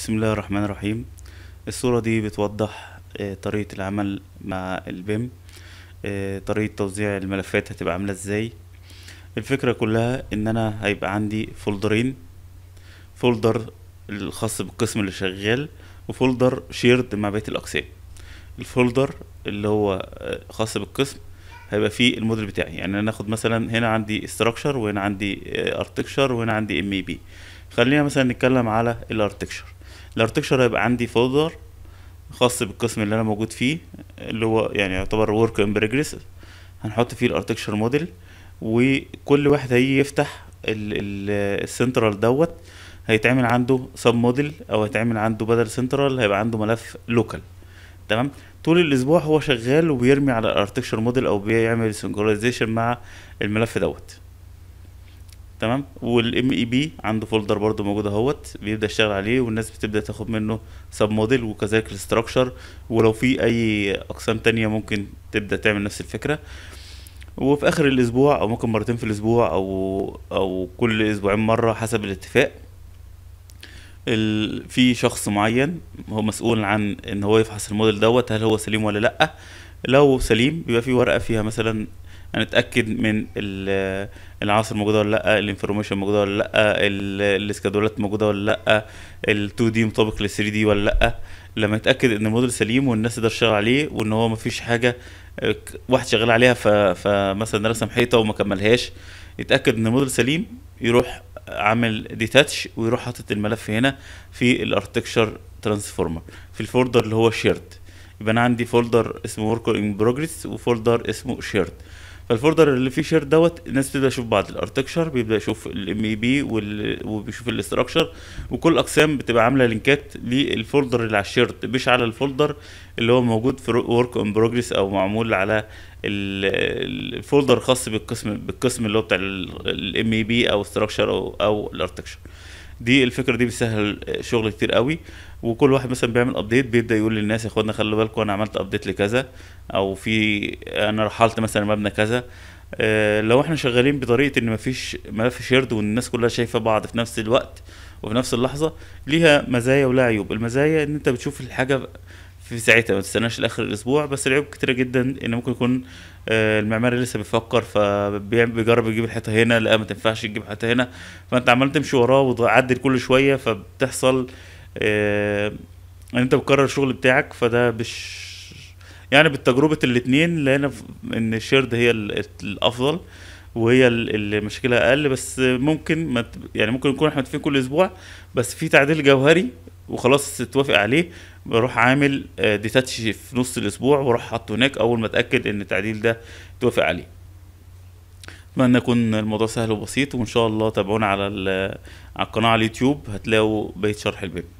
بسم الله الرحمن الرحيم الصورة دي بتوضح آه، طريقة العمل مع البيم آه، طريقة توزيع الملفات هتبقى عاملة ازاي الفكرة كلها ان انا هيبقى عندي فولدرين فولدر الخاص بالقسم اللي شغال وفولدر شيرد مع بقية الاقسام الفولدر اللي هو آه، خاص بالقسم هيبقى فيه الموديل بتاعي يعني انا ناخد مثلا هنا عندي استراكشر وهنا عندي ارتكشر وهنا عندي ام بي خلينا مثلا نتكلم على الارتكشر الاركتكشر هيبقى عندي فولدر خاص بالقسم اللي انا موجود فيه اللي هو يعني يعتبر ورك ان بروجريس هنحط فيه الاركتكشر موديل وكل واحد هيجي يفتح السنترال دوت هيتعمل عنده سب موديل او هيتعمل عنده بدل سنترال هيبقى عنده ملف لوكال تمام طول الاسبوع هو شغال وبيرمي على الاركتكشر موديل او بيعمل سنكرونايزيشن مع الملف دوت تمام والام اي بي e عنده فولدر برضو موجود اهوت بيبدا يشتغل عليه والناس بتبدا تاخد منه سب موديل وكذلك الاستراكشر ولو في اي اقسام تانية ممكن تبدا تعمل نفس الفكره وفي اخر الاسبوع او ممكن مرتين في الاسبوع او او كل اسبوعين مره حسب الاتفاق ال... في شخص معين هو مسؤول عن ان هو يفحص الموديل دوت هل هو سليم ولا لا لو سليم بيبقى في ورقه فيها مثلا هنتاكد من العناصر موجوده ولا لا الانفورميشن موجوده ولا لا الاسكادولات موجوده ولا لا ال2 دي مطابق لل3 دي ولا لا لما نتاكد ان الموديل سليم والناس تقدر تشتغل عليه وان هو مفيش حاجه واحد شغال عليها فمثلا رسم حيطه وما كملهاش يتاكد ان الموديل سليم يروح عامل ديتاتش ويروح حاطط الملف هنا في الاركتكشر ترانسفورمر في الفولدر اللي هو شيرد يبقى انا عندي فولدر اسمه ورك ان بروجريس وفولدر اسمه شيرد فالفولدر اللي فيه شير دوت الناس بتبدا تشوف بعض الارتكشر بيبدا يشوف الام اي بي وبيشوف الاستراكشر وكل اقسام بتبقى عامله لينكات للفولدر اللي على الشيرد مش على الفولدر اللي هو موجود في ورك اون بروجريس او معمول على الفولدر الخاص بالقسم بالقسم اللي هو بتاع الام اي بي او استراكشر او او الاركتكشر دي الفكره دي بتسهل شغل كتير قوي وكل واحد مثلا بيعمل ابديت بيبدا يقول للناس يا اخوانا خلوا بالكم انا عملت ابديت لكذا او في انا رحلت مثلا مبنى كذا آه، لو احنا شغالين بطريقه ان مفيش ملف شيرد والناس الناس كلها شايفه بعض في نفس الوقت وفي نفس اللحظه ليها مزايا ولا عيوب المزايا ان انت بتشوف الحاجه في ساعتها ما تستناش لاخر الاسبوع بس العيوب كتيره جدا ان ممكن يكون آه، المعماري لسه بيفكر فبيجرب يجيب الحيطه هنا لا ما تنفعش تجيب حيطه هنا فانت عمال تمشي وراه وتعدل كل شويه فبتحصل آه، ان انت بتكرر الشغل بتاعك فده مش يعني بالتجربه الاتنين لقينا ان الشيرد هي الافضل وهي اللي مشاكلها اقل بس ممكن ما يعني ممكن نكون احنا متفقين كل اسبوع بس في تعديل جوهري وخلاص توافق عليه بروح عامل آه، ديتاتش في نص الاسبوع واروح حاطه هناك اول ما اتاكد ان التعديل ده توافق عليه اتمنى يكون الموضوع سهل وبسيط وان شاء الله تابعونا على على القناه على اليوتيوب هتلاقوا بقيه شرح البيبي